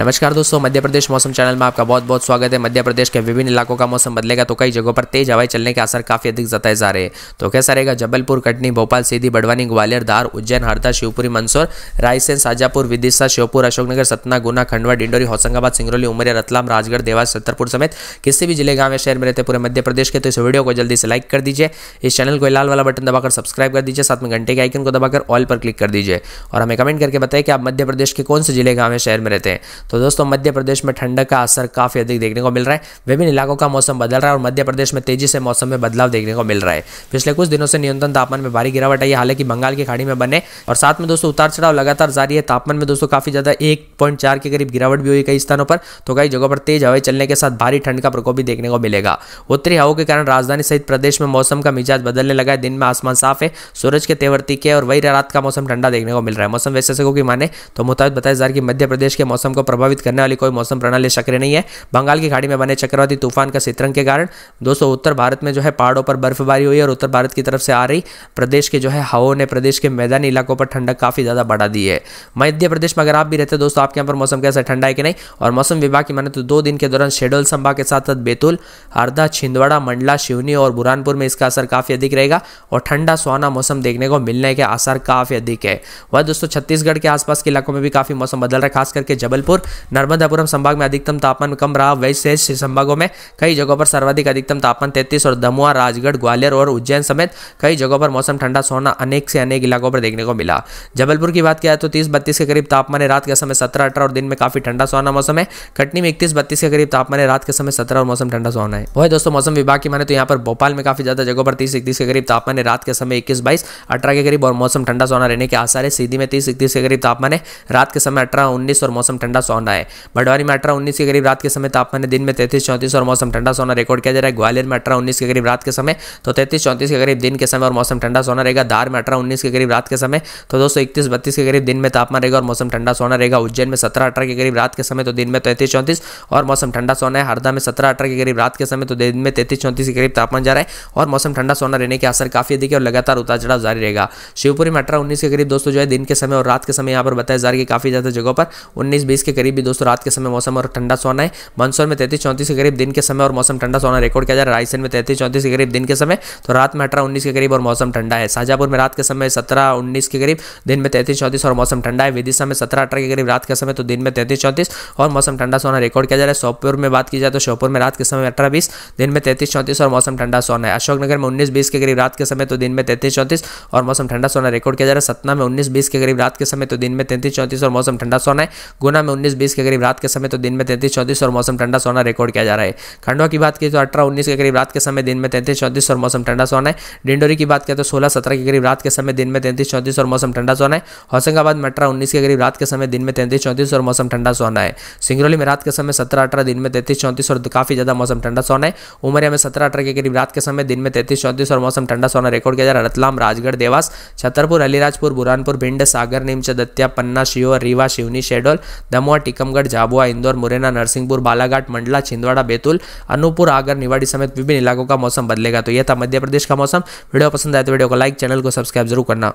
नमस्कार दोस्तों मध्य प्रदेश मौसम चैनल में आपका बहुत बहुत स्वागत है मध्य प्रदेश के विभिन्न इलाकों का मौसम बदलेगा तो कई जगहों पर तेज हवाएं चलने के असर काफी अधिक जताए जा रहे हैं तो कैसा रहेगा जबलपुर कटनी भोपाल सीधी बड़वानी ग्वालियर धार उज्जैन हरदा शिवपुरी मंदसौर रायसेन साजापुर विदिशा श्योपुर अशोकनगर सतना गुना खंडवा डिंडोरी होशंगाबाद सिंगरौली उमरिया रतलाम राजगढ़ देवास छतरपुर समेत किसी भी जिले गांव या शहर में रहते पूरे मध्य प्रदेश के तो इस वीडियो को जल्दी से लाइक कर दीजिए इस चैनल को लाल वाला बटन दबाकर सब्सक्राइब कर दीजिए साथ में घंटे के आइकन को दबाकर ऑल पर क्लिक कर दीजिए और हमें कमेंट करके बताए कि आप मध्य प्रदेश के कौन से जिले गांव या शहर में रहते हैं तो दोस्तों मध्य प्रदेश में ठंडक का असर काफ़ी अधिक देखने को मिल रहा है विभिन्न इलाकों का मौसम बदल रहा है और मध्य प्रदेश में तेजी से मौसम में बदलाव देखने को मिल रहा है पिछले कुछ दिनों से न्यूनतम तापमान में भारी गिरावट आई है हालांकि बंगाल की खाड़ी में बने और साथ में दोस्तों उतार चढ़ाव लगातार जारी है तापमान में दोस्तों काफ़ी ज़्यादा एक के करीब गिरावट भी हुई कई स्थानों पर तो कई जगहों पर तेज हवाएं चलने के साथ भारी ठंड का प्रकोप भी देखने को मिलेगा उत्तरी हवाओं के कारण राजधानी सहित प्रदेश में मौसम का मिजाज बदलने लगा है दिन में आसमान साफ है सूरज के तेवर तीखे और वही रात का मौसम ठंडा देखने को मिल रहा है मौसम वैसे की माने तो मुताबिक बताया जा रहा है कि मध्य प्रदेश के मौसम को प्रभावित करने वाली कोई मौसम प्रणाली सक्रिय नहीं है बंगाल की खाड़ी में बने चक्रवाती तूफान का सितरंग के कारण दोस्तों उत्तर भारत में जो है पहाड़ों पर बर्फबारी हुई और उत्तर भारत की तरफ से आ रही प्रदेश के जो है हवाओं ने प्रदेश के मैदानी इलाकों पर ठंडक काफ़ी ज़्यादा बढ़ा दी है मध्य प्रदेश में अगर आप भी रहते हैं दोस्तों आपके यहाँ पर मौसम कैसा ठंडा है कि नहीं और मौसम विभाग की माने तो दो दिन के दौरान शेड्यूल संभा के साथ साथ बैतूल हरदा छिंदवाड़ा मंडला शिवनी और बुरहानपुर में इसका असर काफ़ी अधिक रहेगा और ठंडा सुहाना मौसम देखने को मिलने के आसार काफ़ी अधिक है वह दोस्तों छत्तीसगढ़ के आसपास के इलाकों में भी काफ़ी मौसम बदल रहा है खास करके जबलपुर नर्मदापुरम संभाग में अधिकतम तापमान कम रहा वही शेष संभागों में कई जगहों पर सर्वाधिक अधिकतम तापमान तैतीस और दमुआ राजगढ़ ग्वालियर और उज्जैन समेत कई जगहों पर मौसम ठंडा सोना अनेक से अनेक इलाकों पर देखने को मिला जबलपुर की बात किया तो तीस बत्तीस के करीब तापमान रात के समय सत्रह अठारह और दिन में काफी ठंडा सोना मौसम है कटनी में इकतीस बत्तीस के करीब तापमान रात के समय सत्रह और मौसम ठंडा सोना है वही दोस्तों मौसम विभाग की माने तो यहाँ पर भोपाल में काफी ज्यादा जगहों पर तीस इकतीस के करीब तापमान रात के समय इक्कीस बाईस अठारह के करीब और मौसम ठंडा सोना रहने के आसार है सीधी में तीस इकतीस के करीब तापमान है रात के समय अठारह उन्नीस और मौसम ठंडा सोना रहा है बड़वानी में अठारह उन्नीस के करीब रात के समय तापमान दिन में तैतीस चौंतीस और मौसम ठंडा सोना रिकॉर्ड किया जा रहा है ग्वालियर में अठारह उन्नीस के करीब रात के समय तो तैतीस चौंतीस के करीब दिन के समय और मौसम ठंडा सोना रहेगा धार में अठारह उन्नीस के करीब रात के समय तो दो सौ इकतीस बत्तीस के करीब दिन में तापमान रहेगा और मौसम ठंडा सोना रहेगा उज्जैन में सत्रह अठारह के करीब रात के समय तो दिन में तैतीस चौंतीस और मौसम ठंडा सोना है हरदा में सत्रह अठारह के करीब रात के समय तो दिन में तैतीस चौंतीस के करीब तापमान जा रहा है और मौसम ठंडा सोना रहने के असर काफी अधिक है और लगातार उतार चढ़ाव जारी रहेगा शिवपुरी में अठारह उन्नीस के करीब दोस्तों जो है दिन के समय और रात के समय यहाँ पर बताया जा रहा है काफी ज्यादा जगहों पर उन्नीस बीस के करीब करीब भी दोस्तों रात के समय मौसम और ठंडा सोना है मंदसौर में तैतीस चौंतीस के करीब दिन के समय और मौसम ठंडा सोना रिकॉर्ड किया जा रहा है रायसेन में तैतीस चौंतीस के करीब दिन के समय तो रात में अठारह उन्नीस के करीब और मौसम ठंडा है शाहजहापुर में रात के समय सत्रह उन्नीस के करीब दिन में तैतीस चौंतीस और मौसम ठंडा है विदिशा में सत्रह अठारह के करीब रात के समय तो दिन में तैतीस चौंतीस और मौसम ठंडा सोना रिकॉर्ड किया जा रहा है सोपुर में बात की जाए तो शोपुर में रात के समय अठारह बीस दिन में तैतीस चौंतीस और मौसम ठंडा सोना है अशोकनगर में उन्नीस बीस के करीब रात के समय तो दिन में तैतीस चौंतीस और मौसम ठंडा सोना रिकॉर्ड किया जा रहा है सतना में उन्नीस बीस के करीब रात के समय तो दिन में तैतीस चौंतीस और मौसम ठंडा सोना है गुना में उन्नीस बीस के करीब रात के समय तो दिन में तैंतीस चौंतीस और मौसम ठंडा सोना रिकॉर्ड किया जा रहा है खंडवा की बात की तो अठारह उन्नीस के करीब रात के समय दिन में तैंतीस चौंतीस और मौसम ठंडा सोना है डिंडोरी की बात करें तो सोलह सत्रह के करीब रात के समय दिन में तैंतीस चौंतीस और मौसम ठंडा सोना है होशंगाबाद में अठारह उन्नीस के करीब रात के समय दिन में तैंतीस चौंतीस और मौसम ठंडा सोना है सिंगरौली में रात के समय सत्रह अठारह दिन में तैंतीस चौंतीस और काफी ज्यादा मौसम ठंडा सोना है उमरिया में सत्रह अठारह के करीब रात के समय दिन में तैंतीस चौंतीस और मौसम ठंडा सोना रिकॉर्ड किया जा रहा है रतलाम राजगढ़ देवास छतरपुर अलीराजपुर बुरानपुर भिंड सागर नीमच दत्या पन्ना शिव रीवा शिवनी शेडोल दमोह टीकमगढ़ झाबुआ इंदौर मुरैना नरसिंहपुर बालाघाट मंडला छिंदवाड़ा बैतूल अनूपुर आगर निवाड़ी समेत विभिन्न इलाकों का मौसम बदलेगा तो यह था मध्य प्रदेश का मौसम वीडियो पसंद आए तो वीडियो को लाइक चैनल को सब्सक्राइब जरूर करना